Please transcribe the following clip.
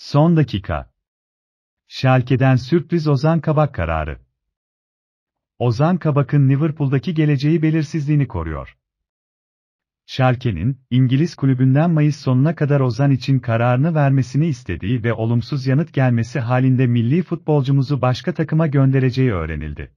Son dakika. Schalke'den sürpriz Ozan Kabak kararı. Ozan Kabak'ın Liverpool'daki geleceği belirsizliğini koruyor. Schalke'nin, İngiliz kulübünden Mayıs sonuna kadar Ozan için kararını vermesini istediği ve olumsuz yanıt gelmesi halinde milli futbolcumuzu başka takıma göndereceği öğrenildi.